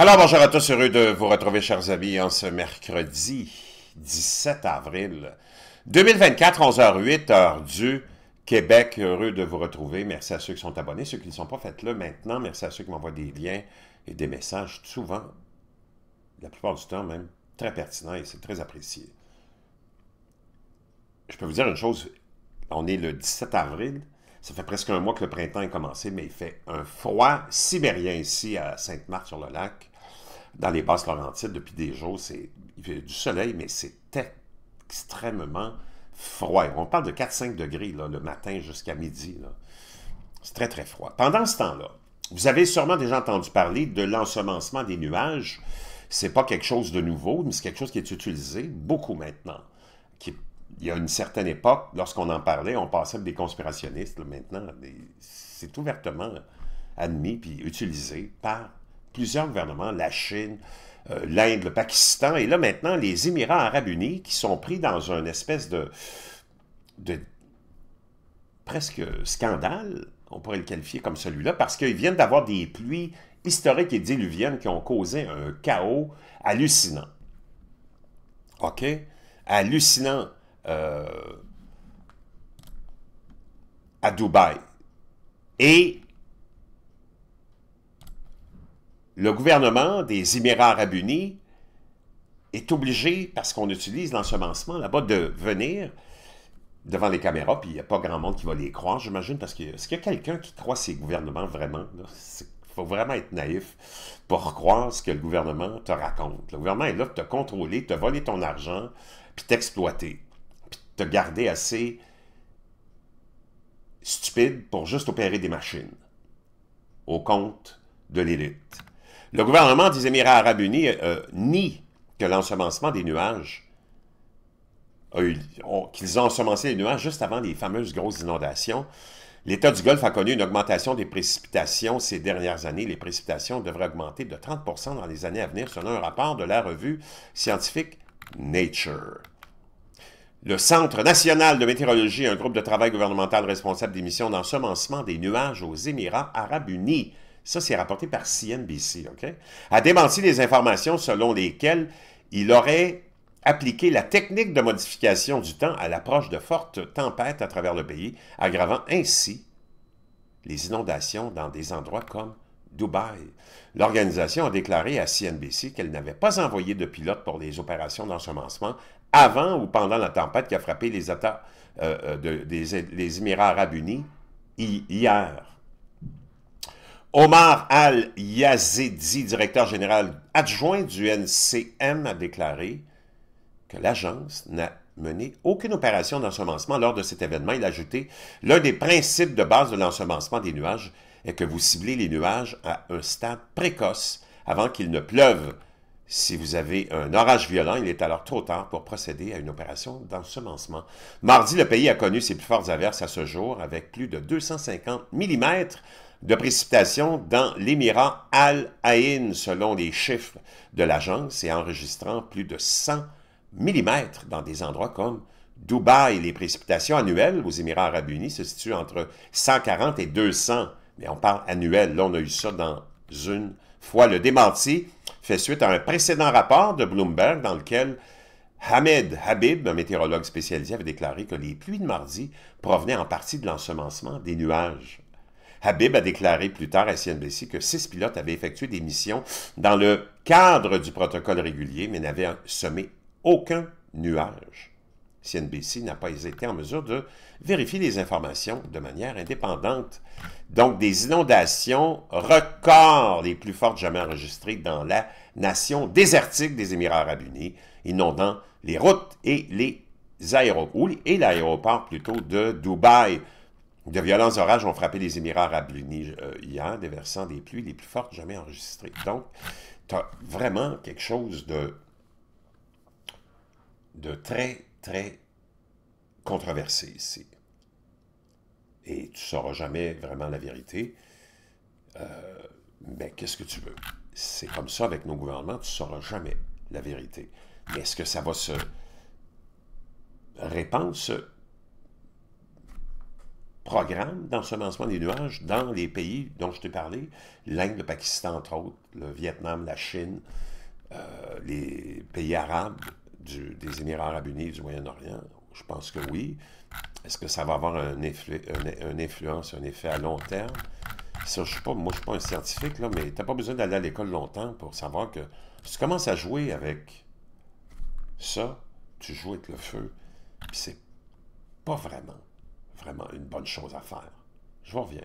Alors, bonjour à tous, heureux de vous retrouver, chers amis, en ce mercredi 17 avril 2024, 11 h 8 heure du Québec. Heureux de vous retrouver. Merci à ceux qui sont abonnés, ceux qui ne sont pas, faites-le maintenant. Merci à ceux qui m'envoient des liens et des messages, souvent, la plupart du temps même, très pertinents et c'est très apprécié. Je peux vous dire une chose, on est le 17 avril, ça fait presque un mois que le printemps a commencé, mais il fait un froid sibérien ici à Sainte-Marthe-sur-le-Lac dans les basses Laurentides depuis des jours. C'est du soleil, mais c'était extrêmement froid. On parle de 4-5 degrés le matin jusqu'à midi. C'est très, très froid. Pendant ce temps-là, vous avez sûrement déjà entendu parler de l'ensemencement des nuages. C'est pas quelque chose de nouveau, mais c'est quelque chose qui est utilisé beaucoup maintenant. Qui, il y a une certaine époque, lorsqu'on en parlait, on passait des conspirationnistes. maintenant, c'est ouvertement admis puis utilisé par plusieurs gouvernements, la Chine, euh, l'Inde, le Pakistan, et là maintenant les Émirats arabes unis qui sont pris dans une espèce de, presque scandale, on pourrait le qualifier comme celui-là, parce qu'ils viennent d'avoir des pluies historiques et diluviennes qui ont causé un chaos hallucinant. OK? Hallucinant euh, à Dubaï. Et le gouvernement des Émirats arabes unis est obligé, parce qu'on utilise l'ensemencement là-bas, de venir devant les caméras, puis il n'y a pas grand monde qui va les croire, j'imagine, parce que est-ce qu'il y a quelqu'un qui croit ces gouvernements vraiment? Il faut vraiment être naïf pour croire ce que le gouvernement te raconte. Le gouvernement est là pour te contrôler, te voler ton argent, puis t'exploiter, puis te garder assez stupide pour juste opérer des machines au compte de l'élite. Le gouvernement des Émirats arabes unis euh, euh, nie que l'ensemencement des nuages, qu'ils ont ensemencé les nuages juste avant les fameuses grosses inondations. L'État du Golfe a connu une augmentation des précipitations ces dernières années. Les précipitations devraient augmenter de 30 dans les années à venir, selon un rapport de la revue scientifique Nature. Le Centre national de météorologie, un groupe de travail gouvernemental responsable des missions d'ensemencement des nuages aux Émirats arabes unis, ça, c'est rapporté par CNBC, OK? A démenti les informations selon lesquelles il aurait appliqué la technique de modification du temps à l'approche de fortes tempêtes à travers le pays, aggravant ainsi les inondations dans des endroits comme Dubaï. L'organisation a déclaré à CNBC qu'elle n'avait pas envoyé de pilote pour les opérations d'ensemencement avant ou pendant la tempête qui a frappé les États euh, euh, des Émirats arabes unis hier. Omar Al-Yazidi, directeur général adjoint du NCM, a déclaré que l'agence n'a mené aucune opération d'ensemencement lors de cet événement. Il a ajouté « L'un des principes de base de l'ensemencement des nuages est que vous ciblez les nuages à un stade précoce avant qu'il ne pleuve. Si vous avez un orage violent, il est alors trop tard pour procéder à une opération d'ensemencement. Mardi, le pays a connu ses plus fortes averses à ce jour, avec plus de 250 mm de précipitations dans l'émirat Al aïn selon les chiffres de l'agence, et enregistrant plus de 100 mm dans des endroits comme Dubaï. Les précipitations annuelles aux Émirats arabes unis se situent entre 140 et 200, mais on parle annuel. Là, on a eu ça dans une fois. Le démenti fait suite à un précédent rapport de Bloomberg dans lequel Hamed Habib, un météorologue spécialisé, avait déclaré que les pluies de mardi provenaient en partie de l'ensemencement des nuages. Habib a déclaré plus tard à CNBC que six pilotes avaient effectué des missions dans le cadre du protocole régulier, mais n'avaient semé aucun nuage. CNBC n'a pas été en mesure de vérifier les informations de manière indépendante. Donc, des inondations records les plus fortes jamais enregistrées dans la nation désertique des Émirats arabes unis, inondant les routes et les aéroports, et l'aéroport plutôt de Dubaï. De violents orages ont frappé les Émirats arabes unis euh, hier, déversant des pluies les plus fortes jamais enregistrées. Donc, tu as vraiment quelque chose de, de très, très controversé ici. Et tu ne sauras jamais vraiment la vérité. Euh, mais qu'est-ce que tu veux? C'est comme ça avec nos gouvernements, tu ne sauras jamais la vérité. Mais est-ce que ça va se répandre, ce programme d'ensemencement des nuages dans les pays dont je t'ai parlé, l'Inde, le Pakistan, entre autres, le Vietnam, la Chine, euh, les pays arabes des Émirats arabes unis du Moyen-Orient? Je pense que oui. Est-ce que ça va avoir un, un, influence, un effet à long terme? Ça, je suis pas, moi, je ne suis pas un scientifique, là, mais tu n'as pas besoin d'aller à l'école longtemps pour savoir que si tu commences à jouer avec ça, tu joues avec le feu, puis c'est pas vraiment vraiment une bonne chose à faire. Je vous reviens.